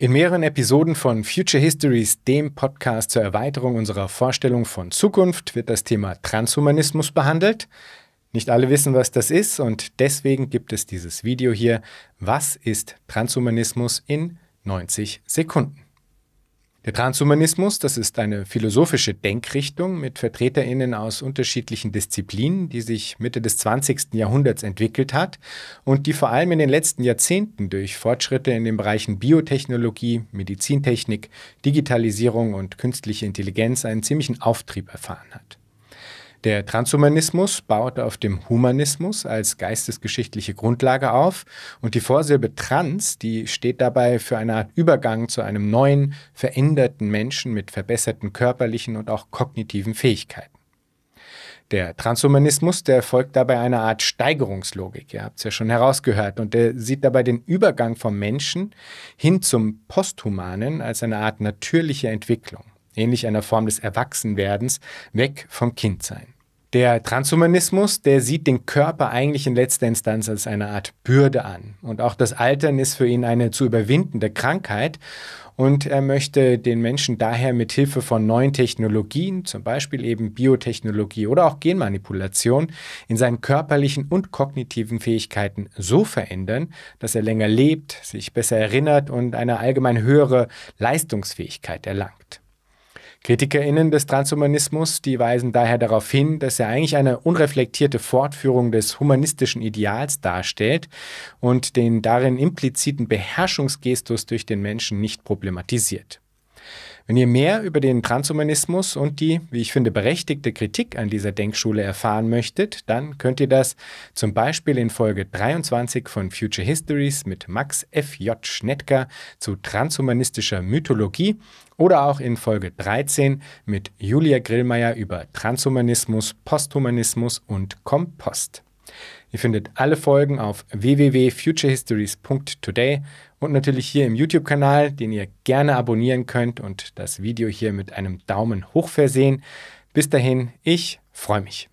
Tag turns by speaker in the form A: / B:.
A: In mehreren Episoden von Future Histories, dem Podcast zur Erweiterung unserer Vorstellung von Zukunft, wird das Thema Transhumanismus behandelt. Nicht alle wissen, was das ist und deswegen gibt es dieses Video hier, Was ist Transhumanismus in 90 Sekunden? Der Transhumanismus, das ist eine philosophische Denkrichtung mit Vertreterinnen aus unterschiedlichen Disziplinen, die sich Mitte des 20. Jahrhunderts entwickelt hat und die vor allem in den letzten Jahrzehnten durch Fortschritte in den Bereichen Biotechnologie, Medizintechnik, Digitalisierung und künstliche Intelligenz einen ziemlichen Auftrieb erfahren hat. Der Transhumanismus baut auf dem Humanismus als geistesgeschichtliche Grundlage auf und die Vorsilbe trans, die steht dabei für eine Art Übergang zu einem neuen, veränderten Menschen mit verbesserten körperlichen und auch kognitiven Fähigkeiten. Der Transhumanismus, der folgt dabei einer Art Steigerungslogik, ihr habt es ja schon herausgehört, und der sieht dabei den Übergang vom Menschen hin zum Posthumanen als eine Art natürliche Entwicklung ähnlich einer Form des Erwachsenwerdens, weg vom Kindsein. Der Transhumanismus, der sieht den Körper eigentlich in letzter Instanz als eine Art Bürde an. Und auch das Altern ist für ihn eine zu überwindende Krankheit. Und er möchte den Menschen daher mit Hilfe von neuen Technologien, zum Beispiel eben Biotechnologie oder auch Genmanipulation, in seinen körperlichen und kognitiven Fähigkeiten so verändern, dass er länger lebt, sich besser erinnert und eine allgemein höhere Leistungsfähigkeit erlangt. KritikerInnen des Transhumanismus, die weisen daher darauf hin, dass er eigentlich eine unreflektierte Fortführung des humanistischen Ideals darstellt und den darin impliziten Beherrschungsgestus durch den Menschen nicht problematisiert. Wenn ihr mehr über den Transhumanismus und die, wie ich finde, berechtigte Kritik an dieser Denkschule erfahren möchtet, dann könnt ihr das zum Beispiel in Folge 23 von Future Histories mit Max F. J. Schnettger zu transhumanistischer Mythologie oder auch in Folge 13 mit Julia Grillmeier über Transhumanismus, Posthumanismus und Kompost. Ihr findet alle Folgen auf www.futurehistories.today und natürlich hier im YouTube-Kanal, den ihr gerne abonnieren könnt und das Video hier mit einem Daumen hoch versehen. Bis dahin, ich freue mich.